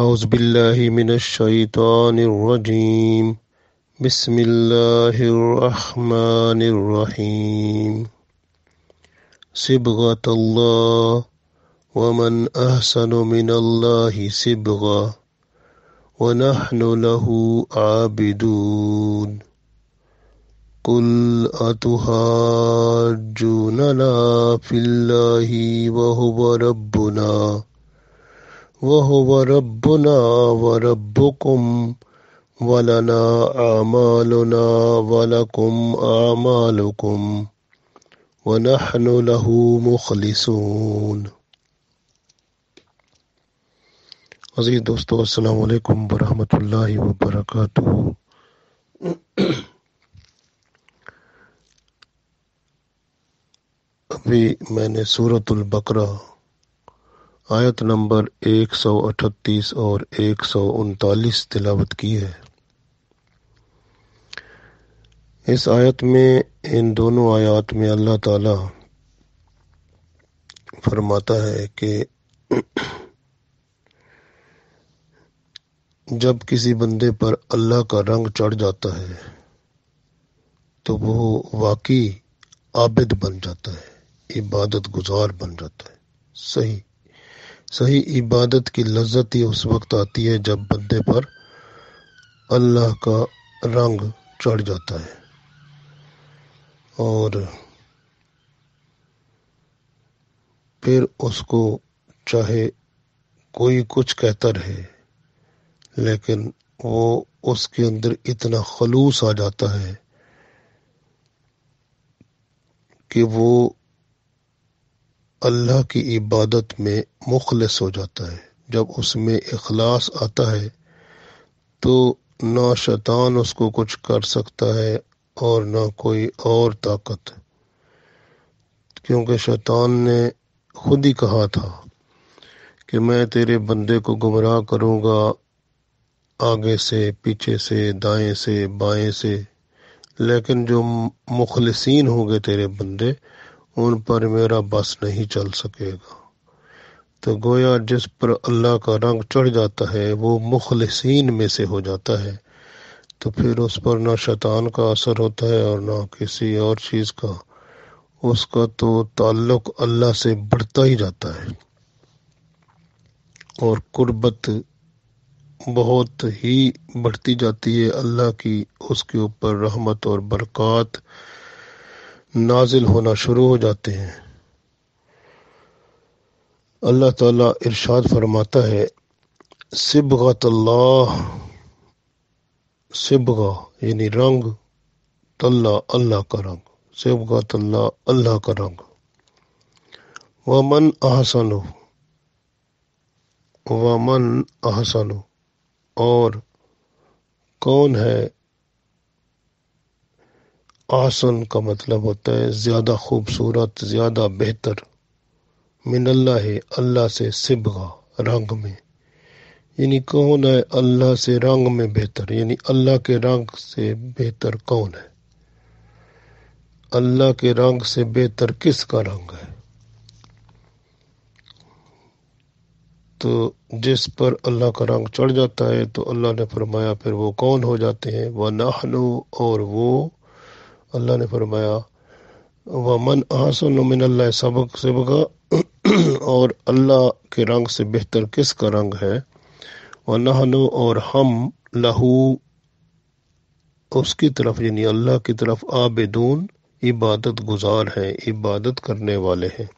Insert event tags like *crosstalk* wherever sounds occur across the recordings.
أعوذ بالله من الشيطان الرجيم بسم الله الرحمن الرحيم صبغة الله ومن أحسن من الله صبغة ونحن له عابدون قل أتهاجوننا في الله وهو ربنا وهو ربنا وربكم ولنا أعمالنا ولكم أعمالكم ونحن له مخلصون अजीज दोस्तों अस्सलाम वालेकुम वरहमतुल्लाहि व बरकातहू अभी मैंने सूरतुल बकरा आयत नंबर एक सौ अठतीस और एक सौ उनतालीस तिलावत की है इस आयत में इन दोनों आयत में अल्लाह ताला फरमाता है कि जब किसी बंदे पर अल्लाह का रंग चढ़ जाता है तो वो वाकई आबिद बन जाता है इबादत गुजार बन जाता है सही सही इबादत की लज्जत ही उस वक्त आती है जब बंदे पर अल्लाह का रंग चढ़ जाता है और फिर उसको चाहे कोई कुछ कहता रहे लेकिन वो उसके अंदर इतना खलूस आ जाता है कि वो अल्लाह की इबादत में मुखलस हो जाता है जब उसमें अखलास आता है तो ना शैतान उसको कुछ कर सकता है और ना कोई और ताकत क्योंकि शैतान ने खुद ही कहा था कि मैं तेरे बंदे को गुमराह करूँगा आगे से पीछे से दाएं से बाएं से लेकिन जो मुखलसिन होंगे तेरे बंदे उन पर मेरा बस नहीं चल सकेगा तो गोया जिस पर अल्लाह का रंग चढ़ जाता है वो मुखलसिन में से हो जाता है तो फिर उस पर ना शैतान का असर होता है और ना किसी और चीज़ का उसका तो ताल्लुक अल्लाह से बढ़ता ही जाता है और कुर्बत बहुत ही बढ़ती जाती है अल्लाह की उसके ऊपर रहमत और बरक़ात नाजिल होना शुरू हो जाते हैं अल्लाह ताला इरशाद फरमाता है सिबगतल्लाह सिबगा यानी रंग तल्ला अल्लाह का रंग सिबगा तल्ला अल्लाह का रंग वमन व मन अहसनो और कौन है आसन का मतलब होता है ज़्यादा खूबसूरत ज़्यादा बेहतर मिनल्ला है अल्लाह से सिबगा रंग में यानी कौन है अल्लाह से रंग में बेहतर यानी अल्लाह के रंग से बेहतर कौन है अल्लाह के रंग से बेहतर किसका रंग है तो जिस पर अल्लाह का रंग चढ़ जाता है तो अल्लाह ने फरमाया फिर वो कौन हो जाते हैं वह नाहनो और वो अल्लाह ने फरमाया वमन आसन अल्लाह सबक सबका और अल्लाह के रंग से बेहतर किसका रंग है व नहनु और हम लहू उसकी तरफ यानी अल्लाह की तरफ आबेदून इबादत गुजार हैं इबादत करने वाले हैं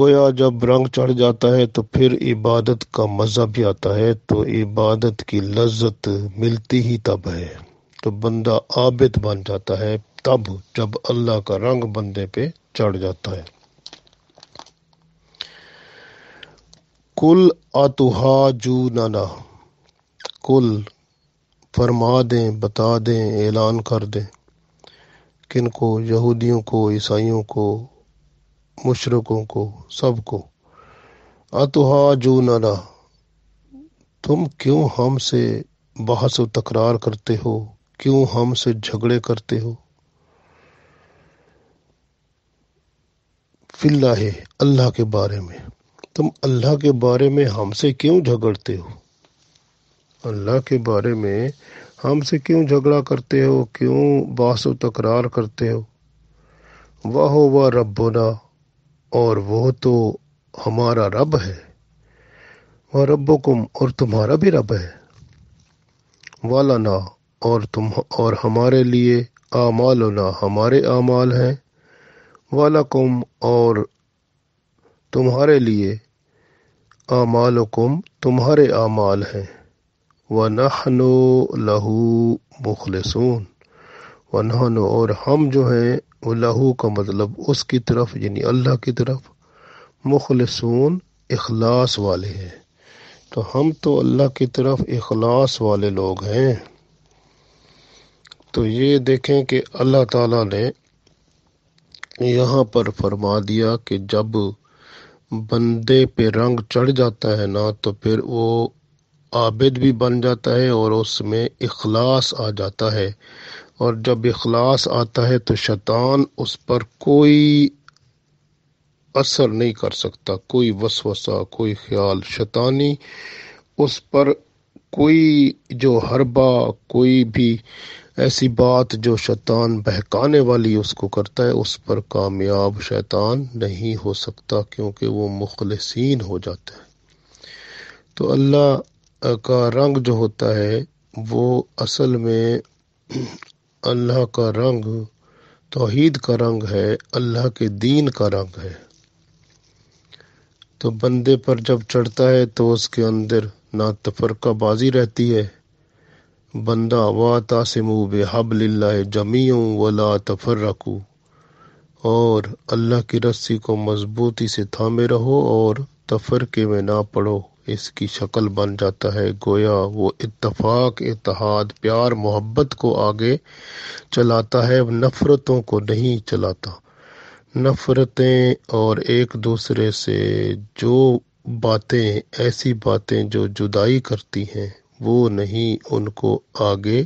गोया जब रंग चढ़ जाता है तो फिर इबादत का मज़ा भी आता है तो इबादत की लज्जत मिलती ही तब है तो बंदा आबिद बन जाता है तब जब अल्लाह का रंग बंदे पे चढ़ जाता है कुल आतुहा जू नाना कुल फरमा दें बता दें ऐलान कर दें को यहूदियों को ईसाइयों को मुशरकों को सबको अतुहा जू नाना तुम क्यों हमसे बहस व तकरार करते हो क्यों हमसे झगड़े करते हो फिल्लाहे अल्लाह के बारे में तुम अल्लाह के बारे में हमसे क्यों झगड़ते हो अल्लाह के बारे में हमसे क्यों झगड़ा करते हो क्यों बासो तकरार करते हो वाह वाह रब्बना और वो तो हमारा रब है वह कुम और तुम्हारा भी रब है वाला ना और तुम और हमारे लिए ना हमारे आमाल हैं वालकुम और तुम्हारे लिए आमालकुम तुम्हारे आमाल हैं व नहनो लहू मुखलसून व नहनो और हम जो हैं वो लहू का मतलब उसकी तरफ यानी अल्लाह की तरफ मुखलसून इखलास वाले हैं तो हम तो अल्लाह की तरफ इखलास वाले लोग हैं तो ये देखें कि अल्लाह ताला ने यहाँ पर फरमा दिया कि जब बंदे पे रंग चढ़ जाता है ना तो फिर वो आबिद भी बन जाता है और उसमें अखलास आ जाता है और जब इखलास आता है तो शैतान उस पर कोई असर नहीं कर सकता कोई वसवसा कोई ख्याल शैतानी उस पर कोई जो हरबा कोई भी ऐसी बात जो शैतान बहकाने वाली उसको करता है उस पर कामयाब शैतान नहीं हो सकता क्योंकि वो मुखलसिन हो जाता है तो अल्लाह का रंग जो होता है वो असल में *clears throat* अल्लाह का रंग तोहीद का रंग है अल्लाह के दीन का रंग है तो बंदे पर जब चढ़ता है तो उसके अंदर ना तफरकाबाजी रहती है बंदा वा तासमु बेहबल जमीयों वला तफर्रकू और अल्लाह की रस्सी को मजबूती से थामे रहो और तफरके में ना पड़ो इसकी शक्ल बन जाता है गोया वो इत्तफाक इतहाद प्यार मोहब्बत को आगे चलाता है नफ़रतों को नहीं चलाता नफ़रतें और एक दूसरे से जो बातें ऐसी बातें जो जुदाई करती हैं वो नहीं उनको आगे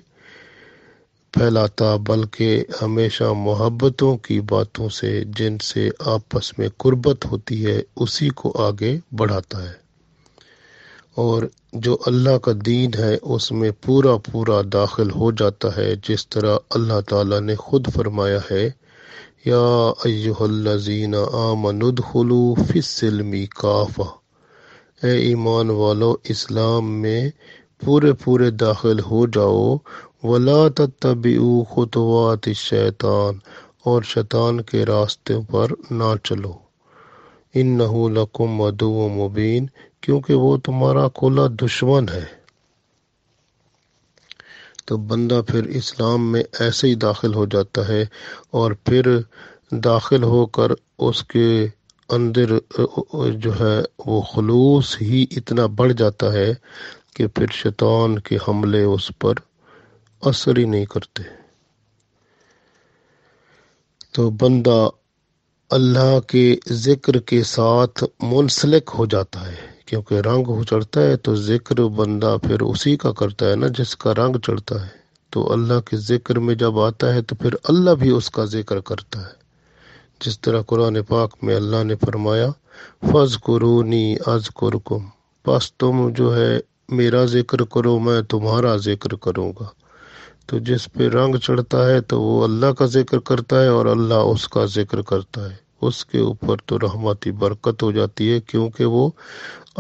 फैलाता बल्कि हमेशा मोहब्बतों की बातों से जिनसे आपस में कुर्बत होती है उसी को आगे बढ़ाता है और जो अल्लाह का दीन है उसमें पूरा पूरा दाखिल हो जाता है जिस तरह अल्लाह ताला ने खुद फरमाया है या अय्युहल्लज़ीना आमनुदखुलू फिस्सिलमी काफ़ा ए ईमान वालो इस्लाम में पूरे पूरे दाखिल हो जाओ वला तभी खुतवात शैतान और शैतान के रास्ते पर ना चलो इन लकुम मधु मुबीन क्योंकि वो तुम्हारा खुला दुश्मन है तो बंदा फिर इस्लाम में ऐसे ही दाखिल हो जाता है और फिर दाखिल होकर उसके अंदर जो है वो खलूस ही इतना बढ़ जाता है कि फिर शैतान के हमले उस पर असर ही नहीं करते तो बंदा अल्लाह के ज़िक्र के साथ मुंसलिक हो जाता है क्योंकि रंग हो चढ़ता है तो ज़िक्र बंदा फिर उसी का करता है ना जिसका रंग चढ़ता है तो अल्लाह के ज़िक्र में जब आता है तो फिर अल्लाह भी उसका ज़िक्र करता है जिस तरह कुरान पाक में अल्लाह ने फरमाया फ़ज़ कुरूनी अज कुरकुम बस तुम जो है मेरा ज़िक्र करो मैं तुम्हारा ज़िक्र करूँगा तो जिस पे रंग चढ़ता है तो वो अल्लाह का ज़िक्र करता है और अल्लाह उसका ज़िक्र करता है उसके ऊपर तो रहमती बरकत हो जाती है क्योंकि वो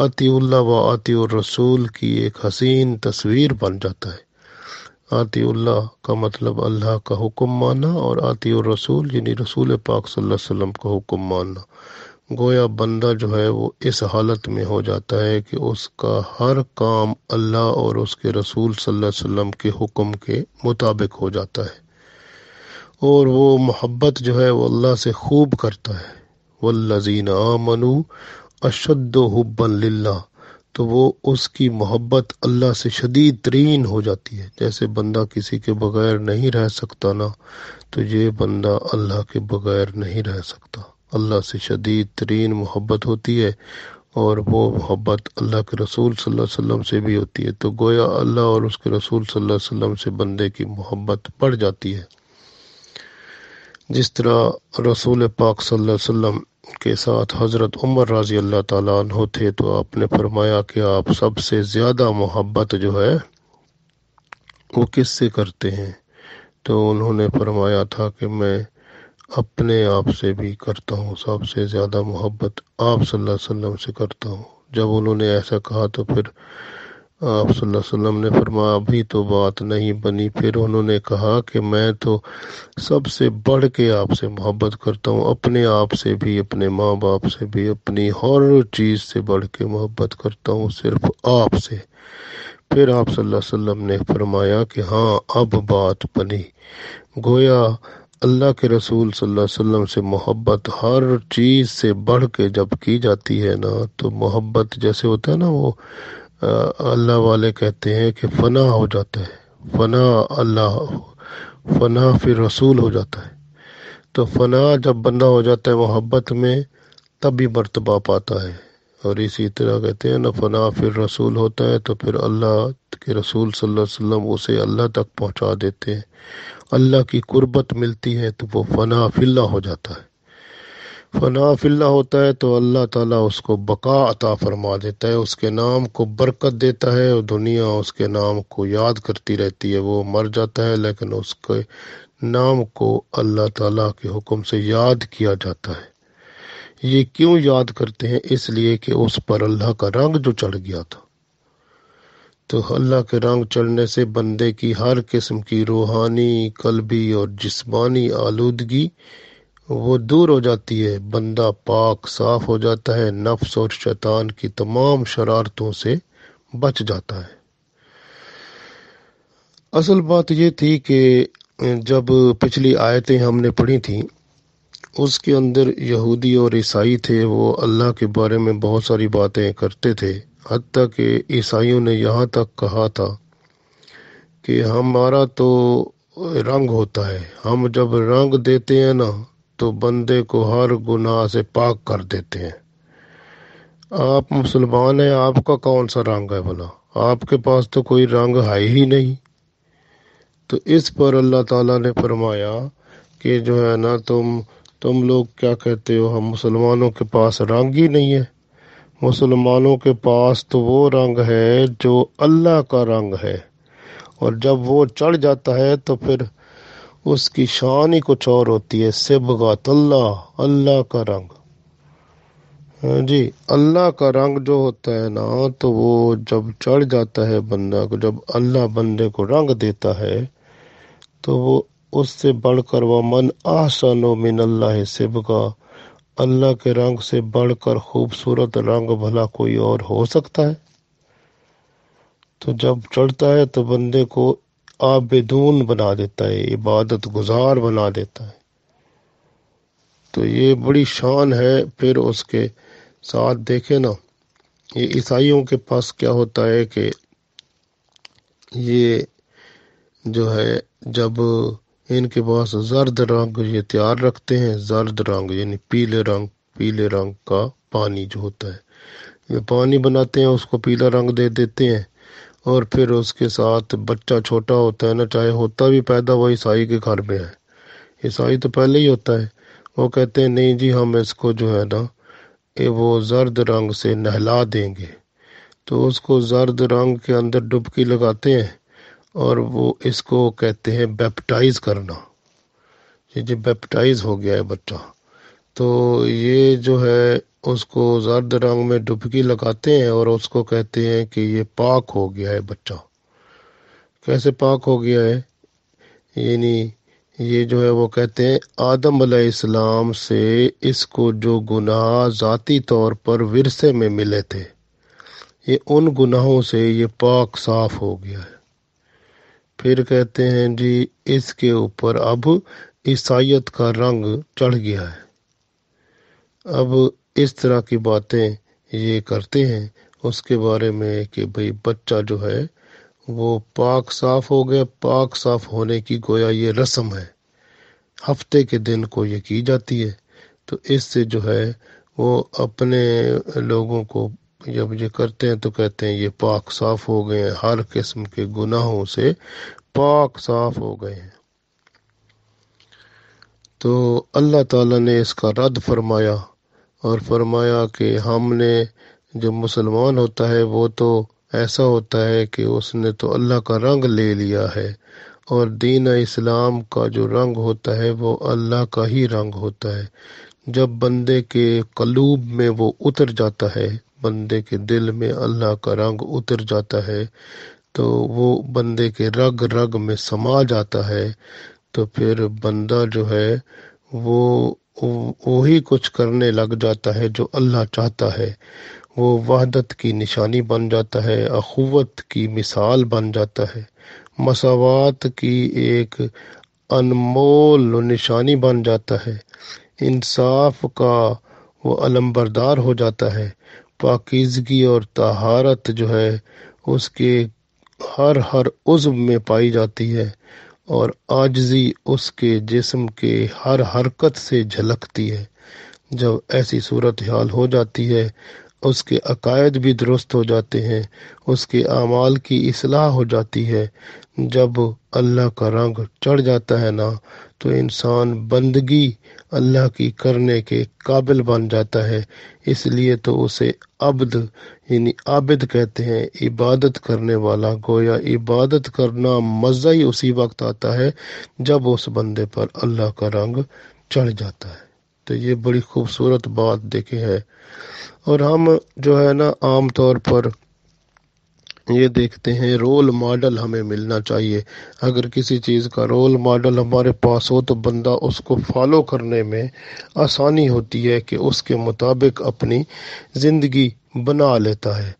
अतील्ला व आती रसूल की एक हसीन तस्वीर बन जाता है आतील्ला का मतलब अल्लाह का हुक्म मानना और आति रसूल यानी रसूल पाक सल्लल्लाहु अलैहि वसल्लम का हुक्म मानना गोया बंदा जो है वो इस हालत में हो जाता है कि उसका हर काम अल्लाह और उसके रसूल सल्लल्लाहु अलैहि वसल्लम के हुक्म के मुताबिक हो जाता है और वो मोहब्बत जो है वो अल्लाह से खूब करता है वल्लजीन आमनु अशद हब्बल्ला तो वो उसकी मोहब्बत अल्लाह से शदीद तरीन हो जाती है जैसे बंदा किसी के बगैर नहीं रह सकता ना तो ये बंदा अल्लाह के बगैर नहीं रह सकता अल्लाह से शदीद तरीन मोहब्बत होती है और वो मोहब्बत अल्लाह के रसूल सल्लल्लाहु अलैहि वसल्लम से भी होती है तो गोया अल्लाह और उसके रसूल सल्लल्लाहु अलैहि वसल्लम से बंदे की मोहब्बत बढ़ जाती है जिस तरह रसूल पाक सल्लल्लाहु अलैहि वसल्लम के साथ हज़रत उमर रज़ी अल्लाह तु थे तो आपने फरमाया कि आप सबसे ज़्यादा मोहब्बत जो है वो किससे करते हैं तो उन्होंने फरमाया था कि मैं अपने आप से भी करता हूँ सबसे ज़्यादा मोहब्बत आप सल्लल्लाहु अलैहि वसल्लम से करता हूँ जब उन्होंने ऐसा कहा तो फिर आप सल्लल्लाहु अलैहि वसल्लम ने फरमाया अभी तो बात नहीं बनी फिर उन्होंने कहा कि मैं तो सबसे बढ़ के आपसे मोहब्बत करता हूँ अपने आप से भी अपने माँ बाप से भी अपनी हर चीज़ से बढ़ के मोहब्बत करता हूँ सिर्फ आपसे फिर आप सल्लल्लाहु अलैहि वसल्लम ने फरमाया कि हाँ अब बात बनी गोया अल्लाह के रसूल सल्लल्लाहु अलैहि वसल्लम से मोहब्बत हर चीज़ से बढ़ के जब की जाती है ना तो मोहब्बत जैसे होता है ना वो अल्लाह वाले कहते हैं कि फ़ना हो जाता है फ़ना अल्लाह फ़ना फिर रसूल हो जाता है तो फ़ना जब बंदा हो जाता है मोहब्बत में तब भी मरतबा पाता है और इसी तरह कहते हैं ना फना फिर रसूल होता है तो फिर अल्लाह के रसूल सल्लल्लाहु अलैहि वसल्लम उसे अल्लाह तक पहुंचा देते हैं अल्लाह की कुर्बत मिलती है तो वो फना फिल्ला हो जाता है फना फिल्ला होता है तो अल्लाह ताला उसको बका अता फरमा देता है उसके नाम को बरकत देता है और दुनिया उसके नाम को याद करती रहती है वो मर जाता है लेकिन उसके नाम को अल्लाह ताला के हुक्म से याद किया जाता है ये क्यों याद करते हैं इसलिए कि उस पर अल्लाह का रंग जो चढ़ गया था तो अल्लाह के रंग चढ़ने से बंदे की हर किस्म की रूहानी कलबी और जिस्मानी आलूदगी वो दूर हो जाती है बंदा पाक साफ हो जाता है नफ्स और शैतान की तमाम शरारतों से बच जाता है असल बात ये थी कि जब पिछली आयतें हमने पढ़ी थी उसके अंदर यहूदी और ईसाई थे वो अल्लाह के बारे में बहुत सारी बातें करते थे हती कि ईसाइयों ने यहाँ तक कहा था कि हमारा तो रंग होता है हम जब रंग देते हैं ना तो बंदे को हर गुनाह से पाक कर देते हैं आप मुसलमान हैं आपका कौन सा रंग है भला आपके पास तो कोई रंग है ही नहीं तो इस पर अल्लाह ताला ने फरमाया कि जो है ना तुम तुम लोग क्या कहते हो हम मुसलमानों के पास रंग ही नहीं है मुसलमानों के पास तो वो रंग है जो अल्लाह का रंग है और जब वो चढ़ जाता है तो फिर उसकी शान ही कुछ और होती है सिबगत अल्लाह अल्लाह का रंग हाँ जी अल्लाह का रंग जो होता है ना तो वो जब चढ़ जाता है बंदा को जब अल्लाह बंदे को रंग देता है तो वो उससे बढ़कर व मन अल्लाह सिब का अल्लाह के रंग से बढ़कर खूबसूरत रंग भला कोई और हो सकता है तो जब चढ़ता है तो बंदे को आबेदून बना देता है इबादत गुजार बना देता है तो ये बड़ी शान है फिर उसके साथ देखे ना ये ईसाइयों के पास क्या होता है कि ये जो है जब इनके पास जर्द रंग ये तैयार रखते हैं जर्द रंग यानी पीले रंग पीले रंग का पानी जो होता है ये पानी बनाते हैं उसको पीला रंग दे देते हैं और फिर उसके साथ बच्चा छोटा होता है ना चाहे होता भी पैदा हुआ ईसाई के घर में है ईसाई तो पहले ही होता है वो कहते हैं नहीं जी हम इसको जो है ना ये वो जर्द रंग से नहला देंगे तो उसको जर्द रंग के अंदर डुबकी लगाते हैं और वो इसको कहते हैं बैप्टाइज करना ये जो बैप्टाइज हो गया है बच्चा तो ये जो है उसको जर्द रंग में डुबकी लगाते हैं और उसको कहते हैं कि ये पाक हो गया है बच्चा कैसे पाक हो गया है यानी ये जो है वो कहते हैं आदम अलैहिस्सलाम से इसको जो गुनाह ज़ाती तौर पर विरसे में मिले थे ये उन गुनाहों से ये पाक साफ हो गया है फिर कहते हैं जी इसके ऊपर अब ईसाइत का रंग चढ़ गया है अब इस तरह की बातें ये करते हैं उसके बारे में कि भाई बच्चा जो है वो पाक साफ हो गया पाक साफ होने की गोया ये रस्म है हफ्ते के दिन को ये की जाती है तो इससे जो है वो अपने लोगों को जब ये करते हैं तो कहते हैं ये पाक साफ हो गए हैं हर किस्म के गुनाहों से पाक साफ हो गए हैं तो अल्लाह ताला ने इसका रद्द फरमाया और फरमाया कि हमने जो मुसलमान होता है वो तो ऐसा होता है कि उसने तो अल्लाह का रंग ले लिया है और दीन इस्लाम का जो रंग होता है वो अल्लाह का ही रंग होता है जब बंदे के कलूब में वो उतर जाता है बंदे के दिल में अल्लाह का रंग उतर जाता है तो वो बंदे के रग रग में समा जाता है तो फिर बंदा जो है वो वही कुछ करने लग जाता है जो अल्लाह चाहता है वो वहदत की निशानी बन जाता है अखुवत की मिसाल बन जाता है मसावत की एक अनमोल निशानी बन जाता है इंसाफ का वो अलम्बरदार हो जाता है पाकिजगी और तहारत जो है उसके हर हर उज्व में पाई जाती है और आजजी उसके जिस्म के हर हरकत से झलकती है जब ऐसी सूरत हाल हो जाती है उसके अकायद भी दुरुस्त हो जाते हैं उसके अमाल की असलाह हो जाती है जब अल्लाह का रंग चढ़ जाता है ना तो इंसान बंदगी अल्लाह की करने के काबिल बन जाता है इसलिए तो उसे अब्द यानी आबिद कहते हैं इबादत करने वाला गोया इबादत करना मज़ा ही उसी वक्त आता है जब उस बंदे पर अल्लाह का रंग चढ़ जाता है तो ये बड़ी खूबसूरत बात देखे है और हम जो है ना आम तौर पर ये देखते हैं रोल मॉडल हमें मिलना चाहिए अगर किसी चीज़ का रोल मॉडल हमारे पास हो तो बंदा उसको फॉलो करने में आसानी होती है कि उसके मुताबिक अपनी ज़िंदगी बना लेता है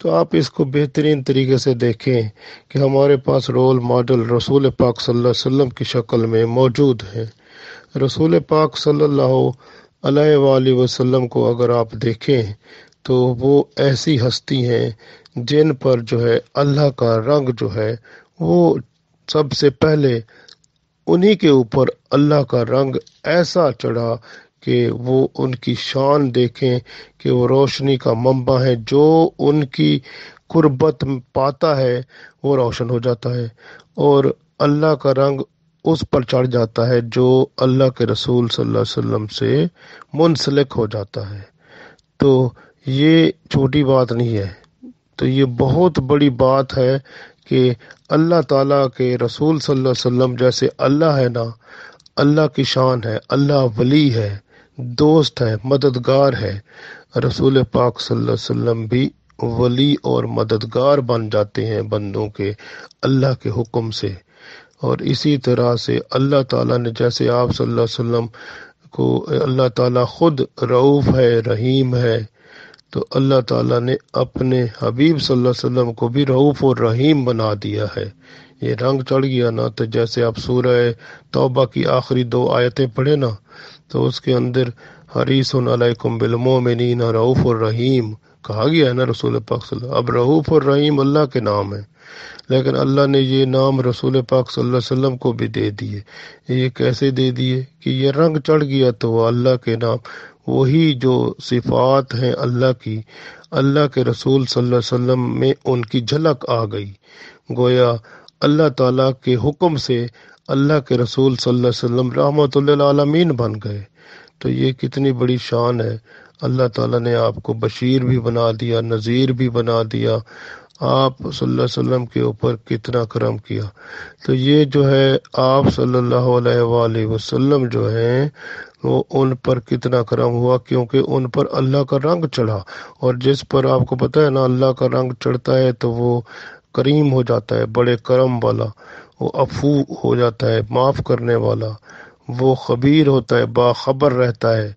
तो आप इसको बेहतरीन तरीके से देखें कि हमारे पास रोल मॉडल रसूल पाक सल्लल्लाहु अलैहि वसल्लम की शक्ल में मौजूद है रसूल पाक सल्लल्लाहु अलैहि वसल्लम को अगर आप देखें तो वो ऐसी हस्ती हैं जिन पर जो है अल्लाह का रंग जो है वो सबसे पहले उन्हीं के ऊपर अल्लाह का रंग ऐसा चढ़ा कि वो उनकी शान देखें कि वो रोशनी का मम्बा है जो उनकी कुर्बत पाता है वो रोशन हो जाता है और अल्लाह का रंग उस पर चढ़ जाता है जो अल्लाह के रसूल सल्लल्लाहु अलैहि वसल्लम से मुंसलिक हो जाता है तो ये छोटी बात नहीं है तो ये बहुत बड़ी बात है कि अल्लाह ताला के रसूल सल्लल्लाहु अलैहि वसल्लम जैसे अल्लाह है ना अल्लाह की शान है अल्लाह वली है दोस्त है मददगार है रसूल पाक सल्लल्लाहु अलैहि वसल्लम भी वली और मददगार बन जाते हैं बंदों के अल्लाह के हुक्म से और इसी तरह से अल्लाह ताला ने जैसे आप सल्लल्लाहु अलैहि वसल्लम को अल्लाह ताला खुद रऊफ़ है रहीम है तो अल्लाह ताला ने अपने हबीब सल्लल्लाहु अलैहि वसल्लम को भी रऊफ़ और रहीम बना दिया है ये रंग चढ़ गया ना तो जैसे आप सूरह तौबा की आखिरी दो आयतें पढ़े ना तो उसके अंदर बिल मोमिनीन रऊफ़ और रहीम कहा गया है ना रसूल पाक अब रऊफ़ और रहीम अल्लाह के नाम है लेकिन अल्लाह ने ये नाम रसूल पाक वसल्लम को भी दे दिए ये कैसे दे दिए कि ये रंग चढ़ गया तो अल्लाह के नाम वही जो सिफात हैं अल्लाह की अल्लाह के रसूल वसल्लम में उनकी झलक आ गई गोया अल्लाह ताला के हुक्म से अल्लाह के रसूल वसल्लम आलमीन बन गए तो ये कितनी बड़ी शान है अल्लाह ताला ने आपको बशीर भी बना दिया नज़ीर भी बना दिया आप वसल्लम के ऊपर कितना करम किया तो ये जो है आप सल्लल्लाहु अलैहि वसल्लम जो है वो उन पर कितना करम हुआ क्योंकि उन पर अल्लाह का रंग चढ़ा और जिस पर आपको पता है ना अल्लाह का रंग चढ़ता है तो वो करीम हो जाता है बड़े करम वाला वो अफू हो जाता है माफ़ करने वाला वो खबीर होता है बाखबर रहता है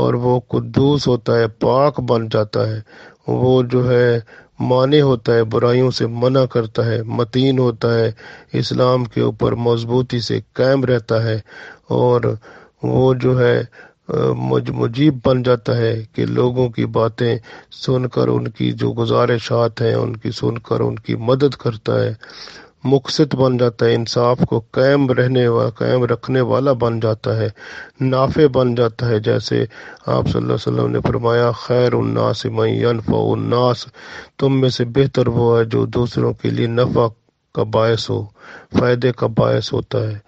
और वो कुद्दूस होता है पाक बन जाता है वो जो है माने होता है बुराइयों से मना करता है मतीन होता है इस्लाम के ऊपर मजबूती से कायम रहता है और वो जो है मुजीब बन जाता है कि लोगों की बातें सुनकर उनकी जो गुजारिशात हैं उनकी सुनकर उनकी मदद करता है मुकसद बन जाता है इंसाफ को कायम रहने वाला कायम रखने वाला बन जाता है नाफे बन जाता है जैसे आप सल्लल्लाहु अलैहि वसल्लम ने फरमाया खैर उन्नास मई उन्नास तुम में से बेहतर वो है जो दूसरों के लिए नफा का बायस हो फ़ायदे का बायस होता है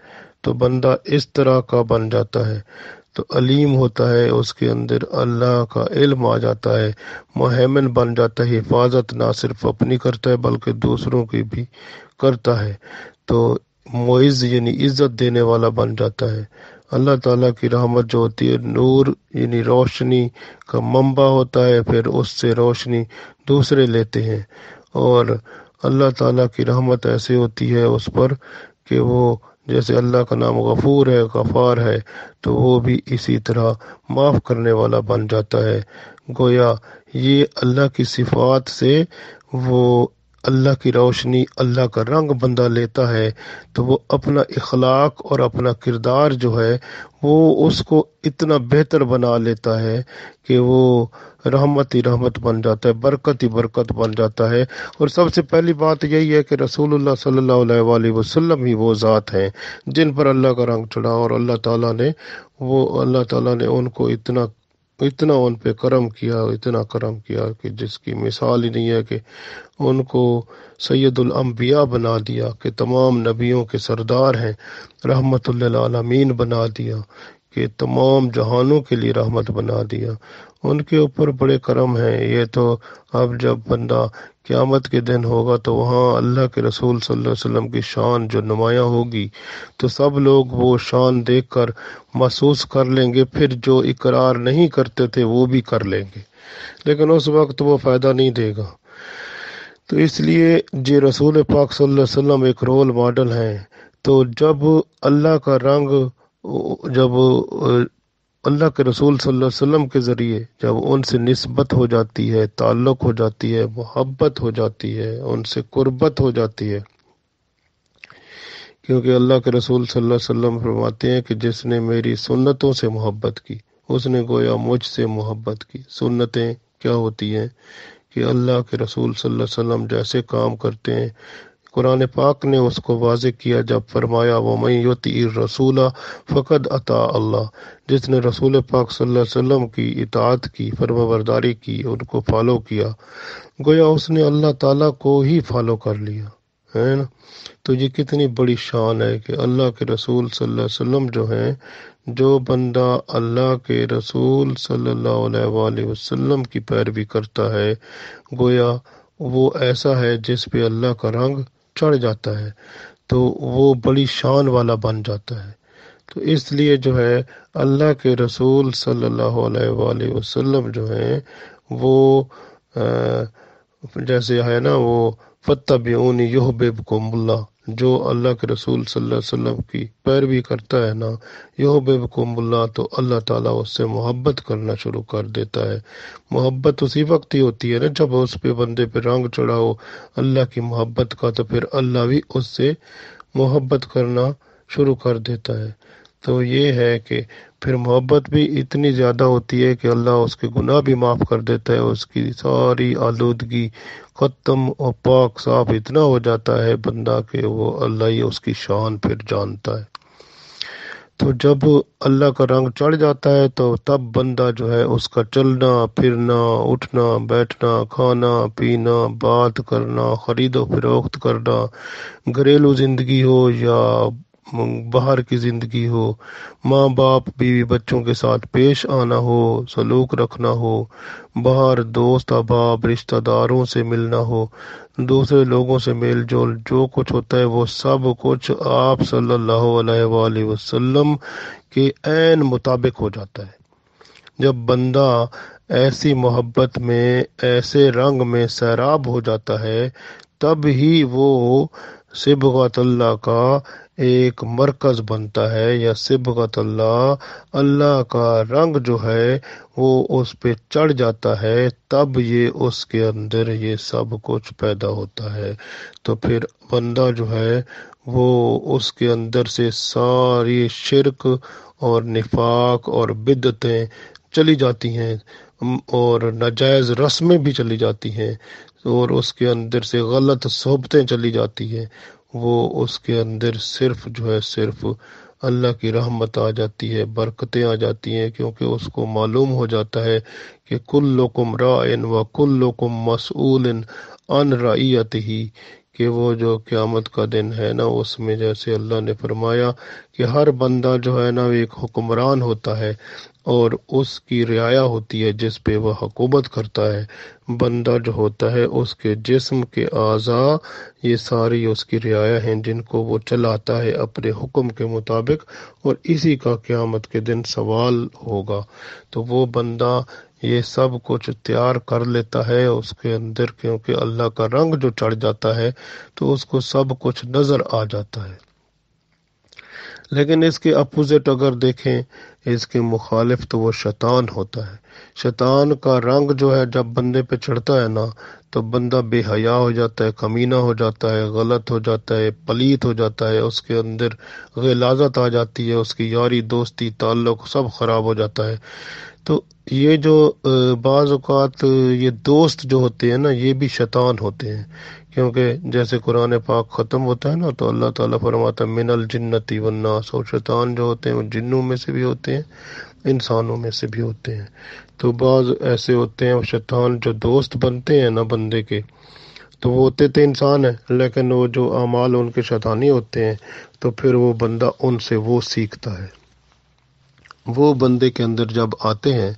तो बंदा इस तरह का बन जाता है तो अलीम होता है उसके अंदर अल्लाह का इल्म आ जाता है मुहैमन बन जाता है हिफाजत ना सिर्फ अपनी करता है बल्कि दूसरों की भी करता है तो मोइज यानी इज़्ज़त देने वाला बन जाता है अल्लाह ताला की रहमत जो होती है नूर यानी रोशनी का मंबा होता है फिर उससे रोशनी दूसरे लेते हैं और अल्लाह ताला की रहमत ऐसे होती है उस पर कि वो जैसे अल्लाह का नाम गफूर है गफ़ार है तो वो भी इसी तरह माफ़ करने वाला बन जाता है गोया ये अल्लाह की सिफात से वो अल्लाह की रोशनी अल्लाह का रंग बंदा लेता है तो वो अपना इखलाक और अपना किरदार जो है वो उसको इतना बेहतर बना लेता है कि वो रहमत ही रहमत बन जाता है बरकत ही बरकत बन जाता है और सबसे पहली बात यही है कि रसूलुल्लाह सल्लल्लाहु वसल्लम ही वो ज़ात हैं जिन पर अल्लाह का रंग चढ़ा और अल्लाह ताला ने वो अल्लाह ताला ने उनको इतना इतना उन पे करम किया इतना करम किया कि जिसकी मिसाल ही नहीं है कि उनको सैदुल अम्बिया बना दिया कि तमाम नबियों के सरदार हैं रहमत आलमीन बना दिया कि तमाम जहानों के लिए रहमत बना दिया उनके ऊपर बड़े करम हैं ये तो अब जब बंदा क़्यामत के दिन होगा तो वहाँ अल्लाह के रसूल सल्लल्लाहु अलैहि वसल्लम की शान जो नुमाया होगी तो सब लोग वो शान देखकर महसूस कर लेंगे फिर जो इकरार नहीं करते थे वो भी कर लेंगे लेकिन उस वक्त वो फ़ायदा नहीं देगा तो इसलिए जे रसूल पाक सल्लल्लाहु अलैहि वसल्लम एक रोल मॉडल हैं तो जब अल्लाह का रंग जब अल्लाह के रसूल सल्लल्लाहु अलैहि वसल्लम के ज़रिए जब उनसे नस्बत हो जाती है ताल्लुक हो जाती है मोहब्बत हो जाती है उनसे कुर्बत हो जाती है क्योंकि अल्लाह के रसूल सल्लल्लाहु अलैहि वसल्लम फरमाते हैं कि जिसने मेरी सुन्नतों से मोहब्बत की उसने गोया मुझसे मोहब्बत की सुन्नतें क्या होती हैं कि अल्लाह के रसूल सल्लल्लाहु अलैहि वसल्लम जैसे काम करते हैं कुरान पाक ने उसको वाज किया जब फरमाया वो मई युति रसूला फ़कद अता अल्लाह जिसने रसूल पाक वसल्लम की इतात की फर्माबरदारी की उनको फॉलो किया गोया उसने अल्लाह तला को ही फॉलो कर लिया है न तो ये कितनी बड़ी शान है कि अल्लाह के रसूल वसल्लम जो हैं जो बंदा अल्लाह के रसूल सल्लल्लाहु अलैहि की पैरवी करता है गोया वो ऐसा है जिसपे अल्लाह का रंग चढ़ जाता है तो वो बड़ी शान वाला बन जाता है तो इसलिए जो है अल्लाह के रसूल सल्लल्लाहु अलैहि वसल्लम जो है वो आ, जैसे है ना वो फ़तबून युहबिबकुमुल्ला जो अल्लाह के रसूल सल्लल्लाहु अलैहि वसल्लम की पैरवी करता है ना यो बेबकुमल्ला तो अल्लाह ताला उससे मोहब्बत करना शुरू कर देता है मोहब्बत उसी वक्त ही होती है ना जब उस पे बंदे पे रंग चढ़ाओ अल्लाह की मोहब्बत का तो फिर अल्लाह भी उससे मोहब्बत करना शुरू कर देता है तो ये है कि फिर मोहब्बत भी इतनी ज़्यादा होती है कि अल्लाह उसके गुनाह भी माफ़ कर देता है उसकी सारी आलूदगी ख़त्म और पाक साफ इतना हो जाता है बंदा कि वो अल्लाह ही उसकी शान फिर जानता है तो जब अल्लाह का रंग चढ़ जाता है तो तब बंदा जो है उसका चलना फिरना उठना बैठना खाना पीना बात करना ख़रीदो फरोख्त करना घरेलू ज़िंदगी हो या बाहर की ज़िंदगी हो माँ बाप बीवी बच्चों के साथ पेश आना हो सलूक रखना हो बाहर दोस्त अहबाब रिश्तेदारों से मिलना हो दूसरे लोगों से मेल जोल जो कुछ होता है वो सब कुछ आप सल्लल्लाहु अलैहि वसल्लम के ऐन मुताबिक हो जाता है जब बंदा ऐसी मोहब्बत में ऐसे रंग में सैराब हो जाता है तब ही वो सिबगतल्ला का एक मरकज़ बनता है या सिबगत अल्लाह अल्लाह का रंग जो है वो उस पर चढ़ जाता है तब ये उसके अंदर ये सब कुछ पैदा होता है तो फिर बंदा जो है वो उसके अंदर से सारी शिरक और निफाक और बिदतें चली जाती हैं और नाजायज़ रस्में भी चली जाती हैं और उसके अंदर से गलत सोबतें चली जाती हैं वो उसके अंदर सिर्फ जो है सिर्फ अल्लाह की रहमत आ जाती है बरकतें आ जाती हैं क्योंकि उसको मालूम हो जाता है कि कुल्लुकुम राइन व कुल्लुकुम मसऊल अन रईत ही कि वो जो क़्यामत का दिन है ना उसमें जैसे अल्लाह ने फरमाया कि हर बंदा जो है ना एक हुक्मरान होता है और उसकी रियाया होती है जिस पे वह हकूमत करता है बंदा जो होता है उसके जिस्म के आज़ा ये सारी उसकी रियाया हैं जिनको वो चलाता है अपने हुक्म के मुताबिक और इसी का क़्यामत के दिन सवाल होगा तो वो बंदा ये सब कुछ तैयार कर लेता है उसके अंदर क्योंकि अल्लाह का रंग जो चढ़ जाता है तो उसको सब कुछ नजर आ जाता है लेकिन इसके अपोजिट अगर देखें इसके मुखालिफ तो वो शैतान होता है शैतान का रंग जो है जब बंदे पे चढ़ता है ना तो बंदा बेहया हो जाता है कमीना हो जाता है गलत हो जाता है पलीत हो जाता है उसके अंदर गिलाजत आ जाती है उसकी यारी दोस्ती ताल्लुक सब ख़राब हो जाता है तो ये जो बाज़ात ये दोस्त जो होते हैं ना ये भी शैतान होते हैं क्योंकि जैसे कुरान पाक ख़त्म होता है ना तो अल्लाह ताला फरमाता मिनल जन्नति वन्नास और शैतान जो होते हैं वो जिन्नों में से भी होते हैं इंसानों में से भी होते हैं तो बाज़ ऐसे होते हैं शैतान जो दोस्त बनते हैं ना बंदे के तो वो होते तो इंसान है लेकिन वो जो अमाल उनके शैतानी होते हैं तो फिर वो बंदा उनसे वो सीखता है वो बंदे के अंदर जब आते हैं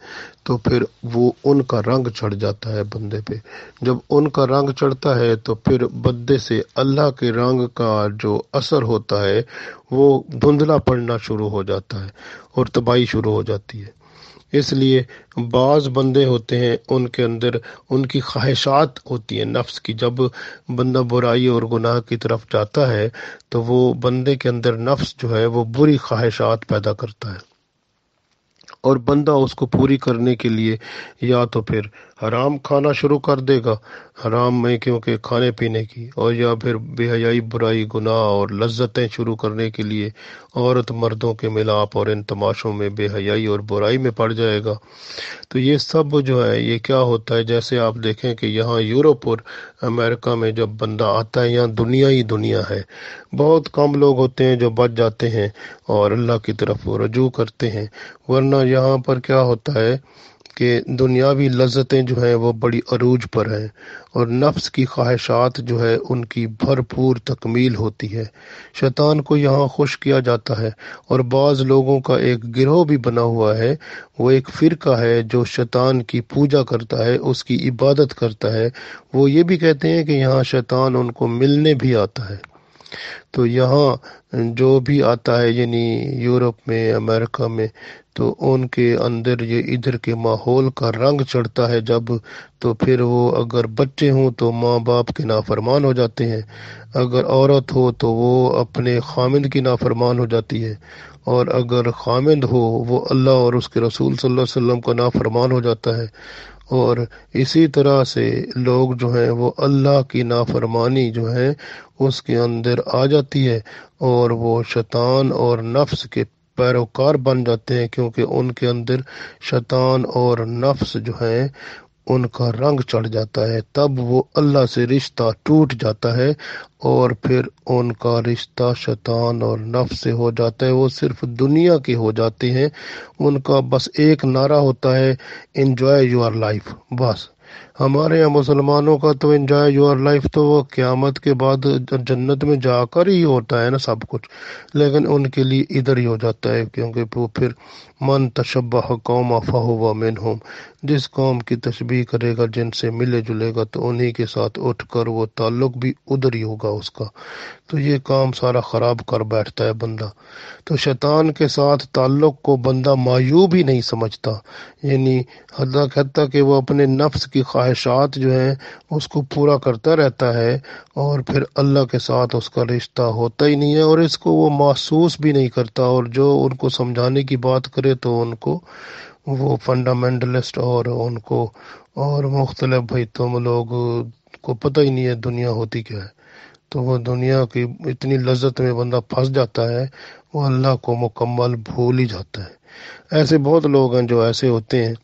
तो फिर वो उनका रंग चढ़ जाता है बंदे पे जब उनका रंग चढ़ता है तो फिर बंदे से अल्लाह के रंग का जो असर होता है वो धुंधला पड़ना शुरू हो जाता है और तबाही शुरू हो जाती है इसलिए बाज़ बंदे होते हैं उनके अंदर उनकी ख्वाहिशात होती है नफ्स की जब बंदा बुराई और गुनाह की तरफ जाता है तो वो बंदे के अंदर नफ्स जो है वो बुरी ख्वाहिशात पैदा करता है और बंदा उसको पूरी करने के लिए या तो फिर हराम खाना शुरू कर देगा हराम में क्योंकि खाने पीने की और या फिर बेहयाई बुराई गुनाह और लज्जतें शुरू करने के लिए औरत मर्दों के मिलाप और इन तमाशों में बेहयाई और बुराई में पड़ जाएगा तो ये सब जो है ये क्या होता है जैसे आप देखें कि यहाँ यूरोप और अमेरिका में जब बंदा आता है यहाँ दुनिया ही दुनिया है बहुत कम लोग होते हैं जो बच जाते हैं और अल्लाह की तरफ रजू करते हैं वरना यहाँ पर क्या होता है कि दुनियावी लज्जतें जो हैं वो बड़ी अरूज पर हैं और नफ्स की ख्वाहिशात जो है उनकी भरपूर तकमील होती है शैतान को यहाँ खुश किया जाता है और बाज़ लोगों का एक गिरोह भी बना हुआ है वो एक फ़िरका है जो शैतान की पूजा करता है उसकी इबादत करता है वो ये भी कहते हैं कि यहाँ शैतान उनको मिलने भी आता है तो यहाँ जो भी आता है यानी यूरोप में अमेरिका में तो उनके अंदर ये इधर के माहौल का रंग चढ़ता है जब तो फिर वो अगर बच्चे हों तो माँ बाप के नाफरमान हो जाते हैं अगर औरत हो तो वो अपने खामिद की नाफरमान हो जाती है और अगर खामिद हो वो अल्लाह और उसके रसूल सल्लल्लाहु अलैहि वसल्लम का नाफरमान हो जाता है और इसी तरह से लोग जो हैं वो अल्लाह की नाफरमानी जो है उसके अंदर आ जाती है और वो शैतान और नफ्स के पैरोकार बन जाते हैं क्योंकि उनके अंदर शैतान और नफ्स जो है उनका रंग चढ़ जाता है तब वो अल्लाह से रिश्ता टूट जाता है और फिर उनका रिश्ता शैतान और नफ से हो जाता है वो सिर्फ दुनिया के हो जाते हैं उनका बस एक नारा होता है इन्जॉय योर लाइफ बस हमारे यहाँ मुसलमानों का तो इन्जॉय योर लाइफ तो वो क़्यामत के बाद जन्नत में जाकर ही होता है ना सब कुछ लेकिन उनके लिए इधर ही हो जाता है क्योंकि वो फिर मन तशबा कौम अफाह मिन होम जिस कौम की तशबी करेगा जिनसे मिले जुलेगा तो उन्हीं के साथ उठ कर वो ताल्लुक भी उधर ही होगा उसका तो ये काम सारा ख़राब कर बैठता है बंदा तो शैतान के साथ ताल्लुक को बंदा मायूब ही नहीं समझता यानी हद कहता कि वो अपने नफ्स की ख्वाहिश ख्वाहिशात जो है उसको पूरा करता रहता है और फिर अल्लाह के साथ उसका रिश्ता होता ही नहीं है और इसको वो महसूस भी नहीं करता और जो उनको समझाने की बात करे तो उनको वो फंडामेंटलिस्ट और उनको और मुख्तलिफ भाई तुम लोग को पता ही नहीं है दुनिया होती क्या है तो वो दुनिया की इतनी लज्जत में बंदा फंस जाता है वो अल्लाह को मुकम्मल भूल ही जाता है ऐसे बहुत लोग हैं जो ऐसे होते हैं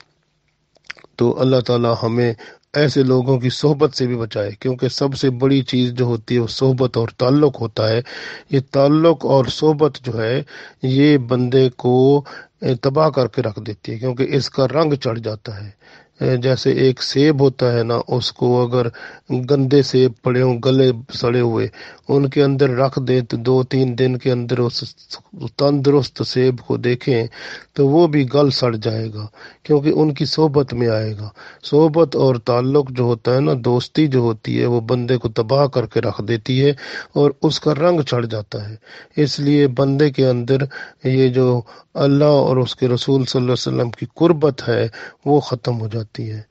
तो अल्लाह ताला हमें ऐसे लोगों की सोहबत से भी बचाए क्योंकि सबसे बड़ी चीज़ जो होती है वो सोहबत और ताल्लुक़ होता है ये ताल्लुक़ और सोहबत जो है ये बंदे को तबाह करके रख देती है क्योंकि इसका रंग चढ़ जाता है जैसे एक सेब होता है ना उसको अगर गंदे सेब पड़े हों गले सड़े हुए उनके अंदर रख दें तो दो तीन दिन के अंदर उस तंदुरुस्त सेब को देखें तो वो भी गल सड़ जाएगा क्योंकि उनकी सोबत में आएगा सोबत और ताल्लुक जो होता है ना दोस्ती जो होती है वो बंदे को तबाह करके रख देती है और उसका रंग चढ़ जाता है इसलिए बंदे के अंदर ये जो अल्लाह और उसके रसूल सल्लल्लाहु अलैहि वसल्लम की कुर्बत है वो ख़त्म हो जाती है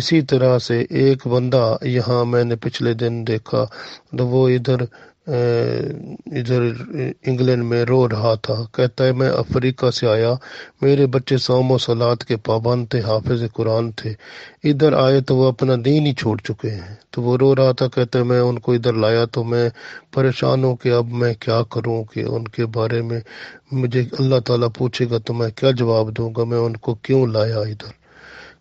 इसी तरह से एक बंदा यहाँ मैंने पिछले दिन देखा तो वो इधर इधर इंग्लैंड में रो रहा था कहता है मैं अफ्रीका से आया मेरे बच्चे सोम सलात के पाबंद थे हाफिज कुरान थे इधर आए तो वो अपना दीन ही छोड़ चुके हैं तो वो रो रहा था कहता है मैं उनको इधर लाया तो मैं परेशान हूँ कि अब मैं क्या करूँ कि उनके बारे में मुझे अल्लाह ताला पूछेगा तो मैं क्या जवाब दूंगा मैं उनको क्यों लाया इधर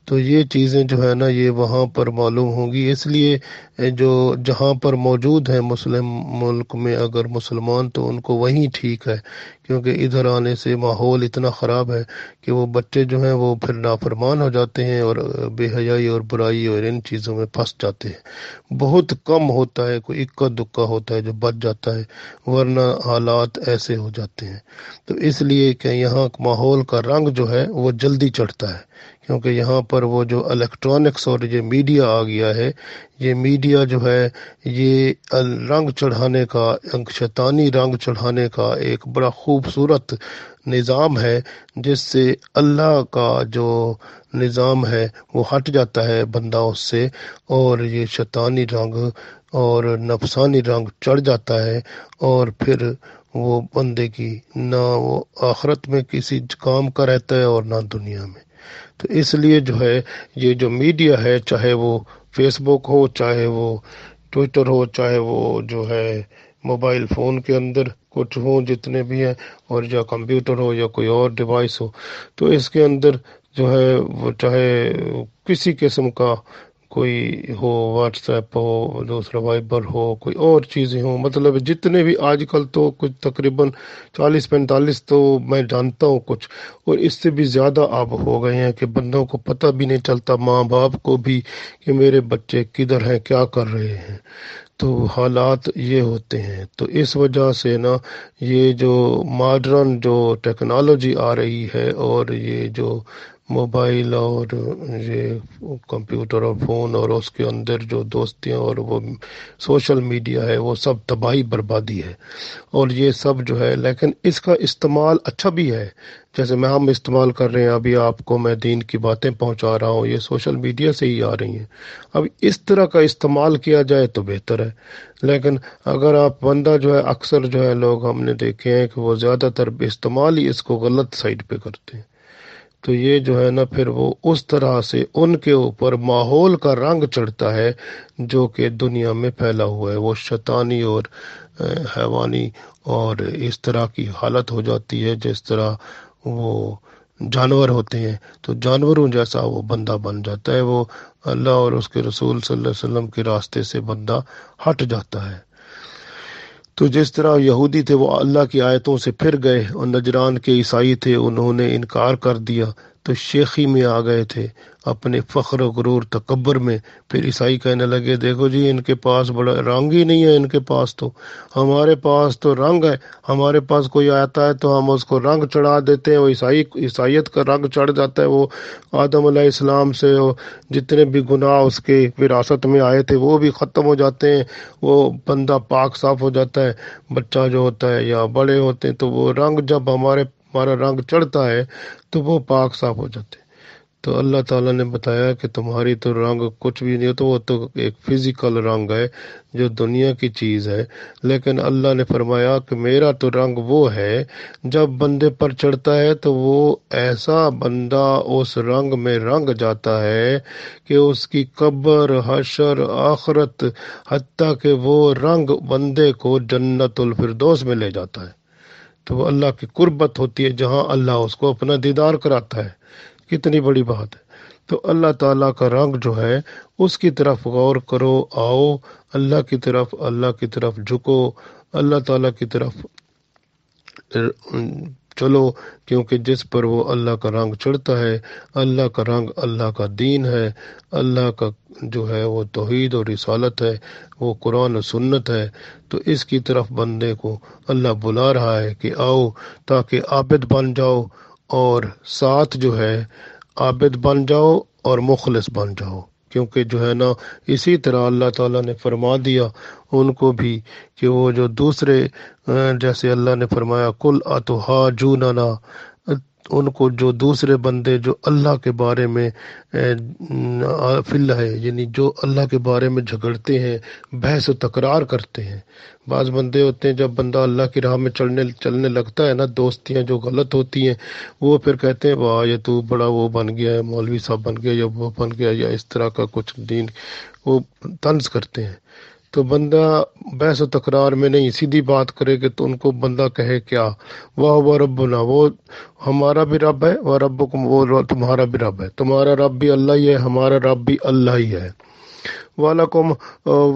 तो ये चीज़ें जो है ना ये वहाँ पर मालूम होंगी इसलिए जो जहाँ पर मौजूद है मुस्लिम मुल्क में अगर मुसलमान तो उनको वहीं ठीक है क्योंकि इधर आने से माहौल इतना ख़राब है कि वो बच्चे जो हैं वो फिर नाफरमान हो जाते हैं और बेहयाई और बुराई और इन चीज़ों में फंस जाते हैं बहुत कम होता है कोई इक्का दुक्का होता है जो बच जाता है वरना हालात ऐसे हो जाते हैं तो इसलिए कि यहाँ माहौल का रंग जो है वो जल्दी चढ़ता है क्योंकि यहाँ पर वो जो इलेक्ट्रॉनिक्स और ये मीडिया आ गया है ये मीडिया जो है ये रंग चढ़ाने का शैतानी रंग चढ़ाने का एक बड़ा खूबसूरत निज़ाम है जिससे अल्लाह का जो निज़ाम है वो हट जाता है बंदा उससे और ये शैतानी रंग और नफसानी रंग चढ़ जाता है और फिर वो बंदे की ना वो आखरत में किसी काम का रहता है और ना दुनिया में तो इसलिए जो है ये जो मीडिया है चाहे वो फेसबुक हो चाहे वो ट्विटर हो चाहे वो जो है मोबाइल फ़ोन के अंदर कुछ हो जितने भी हैं और या कंप्यूटर हो या कोई और डिवाइस हो तो इसके अंदर जो है वो चाहे किसी किस्म का कोई हो व्हाट्सएप हो दूसरा वाइबर हो कोई और चीज़ें हो मतलब जितने भी आजकल तो कुछ तकरीबन चालीस पैंतालीस तो मैं जानता हूँ कुछ और इससे भी ज़्यादा अब हो गए हैं कि बंदों को पता भी नहीं चलता माँ बाप को भी कि मेरे बच्चे किधर हैं क्या कर रहे हैं तो हालात ये होते हैं तो इस वजह से ना ये जो मॉडर्न जो टेक्नोलॉजी आ रही है और ये जो मोबाइल और ये कंप्यूटर और फ़ोन और उसके अंदर जो दोस्तियाँ और वो सोशल मीडिया है वो सब तबाही बर्बादी है और ये सब जो है लेकिन इसका इस्तेमाल अच्छा भी है जैसे मैं हम इस्तेमाल कर रहे हैं अभी आपको मैं दीन की बातें पहुंचा रहा हूँ ये सोशल मीडिया से ही आ रही हैं अब इस तरह का इस्तेमाल किया जाए तो बेहतर है लेकिन अगर आप बंदा जो है अक्सर जो है लोग हमने देखे हैं कि वो ज़्यादातर इस्तेमाल ही इसको गलत साइड पे करते हैं तो ये जो है ना फिर वो उस तरह से उनके ऊपर माहौल का रंग चढ़ता है जो कि दुनिया में फैला हुआ है वो शैतानी और हैवानी और इस तरह की हालत हो जाती है जिस तरह वो जानवर होते हैं तो जानवरों जैसा वो बंदा बन जाता है वो अल्लाह और उसके रसूल सल्लल्लाहु अलैहि वसल्लम के रास्ते से बंदा हट जाता है तो जिस तरह यहूदी थे वो अल्लाह की आयतों से फिर गए और नजरान के ईसाई थे उन्होंने इनकार कर दिया तो शेखी में आ गए थे अपने फ़ख्र गरूर तकबर में फिर ईसाई कहने लगे देखो जी इनके पास बड़ा रंग ही नहीं है इनके पास तो हमारे पास तो रंग है हमारे पास कोई आता है तो हम उसको रंग चढ़ा देते हैं वो ईसाई ईसाइत का रंग चढ़ जाता है वो आदम इस्लाम से वो जितने भी गुनाह उसके विरासत में आए थे वो भी ख़त्म हो जाते हैं वो बंदा पाक साफ हो जाता है बच्चा जो होता है या बड़े होते हैं तो वो रंग जब हमारे हमारा रंग चढ़ता है तो वो पाक साफ हो जाते तो अल्लाह ताला ने बताया कि तुम्हारी तो रंग कुछ भी नहीं हो तो वो तो एक फिजिकल रंग है जो दुनिया की चीज़ है लेकिन अल्लाह ने फरमाया कि मेरा तो रंग वो है जब बंदे पर चढ़ता है तो वो ऐसा बंदा उस रंग में रंग जाता है कि उसकी कब्र हशर आखरत हती के वो रंग बंदे को जन्नतुल फिरदौस में ले जाता है तो वो अल्लाह की कुर्बत होती है जहाँ अल्लाह उसको अपना दीदार कराता है कितनी बड़ी बात है तो अल्लाह ताला का रंग जो है उसकी तरफ गौर करो आओ अल्लाह की तरफ अल्लाह की तरफ झुको अल्लाह ताला की तरफ चलो क्योंकि जिस पर वो अल्लाह का रंग चढ़ता है अल्लाह का रंग अल्लाह का दीन है अल्लाह का जो है वो तोहद और रिसालत है वो कुरान और सुन्नत है तो इसकी तरफ बंदे को अल्लाह बुला रहा है कि आओ ताकि आबिद बन जाओ और साथ जो है आबिद बन जाओ और मुखलस बन जाओ क्योंकि जो है ना इसी तरह अल्लाह ताला ने फरमा दिया उनको भी कि वो जो दूसरे जैसे अल्लाह ने फरमाया कुल अतहा जूनाना उनको जो दूसरे बंदे जो अल्लाह के बारे में फिल है यानी जो अल्लाह के बारे में झगड़ते हैं बहस तकरार करते हैं बाज़ बंदे होते हैं जब बंदा अल्लाह की राह में चलने चलने लगता है ना दोस्तियाँ जो गलत होती हैं वो फिर कहते हैं वाह ये तू बड़ा वो बन गया है मौलवी साहब बन गया या वो बन गया या इस तरह का कुछ दीन वो तंज करते हैं तो बंदा बहस तकरार में नहीं सीधी बात करे कि तो उनको बंदा कहे क्या वाह वह रब ना वो हमारा भी रब है वह रब वो तुम्हारा भी रब है तुम्हारा रब भी अल्लाह ही है हमारा रब भी अल्लाह ही है वाला कुम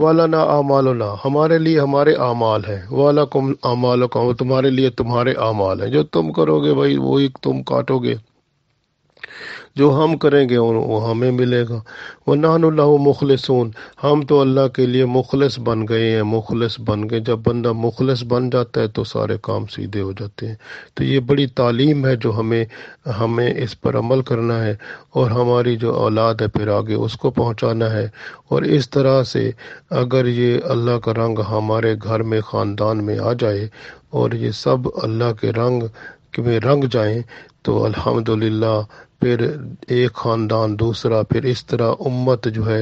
वाला ना ना हमारे लिए हमारे आमाल हैं वाला कुम आमाल तुम्हारे लिए तुम्हारे आमाल हैं जो तुम करोगे भाई वही तुम काटोगे जो हम करेंगे वो हमें मिलेगा वनानल्ला मुखलसून हम तो अल्लाह के लिए मुखलस बन गए हैं मुखलस बन गए जब बंदा मुखलस बन जाता है तो सारे काम सीधे हो जाते हैं तो ये बड़ी तालीम है जो हमें हमें इस पर अमल करना है और हमारी जो औलाद है फिर आगे उसको पहुंचाना है और इस तरह से अगर ये अल्लाह का रंग हमारे घर में ख़ानदान में आ जाए और ये सब अल्लाह के रंग में रंग जाएं तो अल्हम्दुलिल्लाह फिर एक ख़ानदान दूसरा फिर इस तरह उम्मत जो है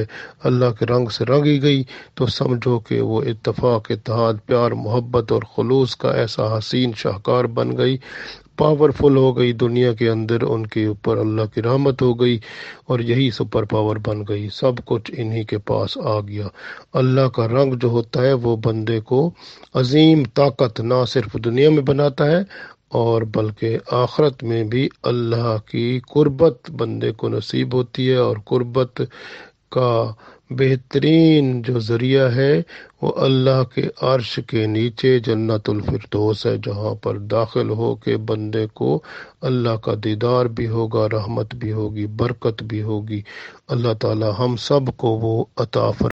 अल्लाह के रंग से रंगी गई तो समझो कि वो इतफ़ाक़ इतिहाद प्यार मोहब्बत और खलूस का ऐसा हसीन शाहकार बन गई पावरफुल हो गई दुनिया के अंदर उनके ऊपर अल्लाह की रहमत हो गई और यही सुपर पावर बन गई सब कुछ इन्हीं के पास आ गया अल्लाह का रंग जो होता है वो बंदे को अजीम ताकत ना सिर्फ दुनिया में बनाता है और बल्कि आखरत में भी अल्लाह की कुर्बत बंदे को नसीब होती है और कुर्बत का बेहतरीन जो ज़रिया है वो अल्लाह के अर्श के नीचे जन्नतुल फिरदौस है जहाँ पर दाखिल हो के बंदे को अल्लाह का दीदार भी होगा रहमत भी होगी बरकत भी होगी अल्लाह ताला हम सब को वो अता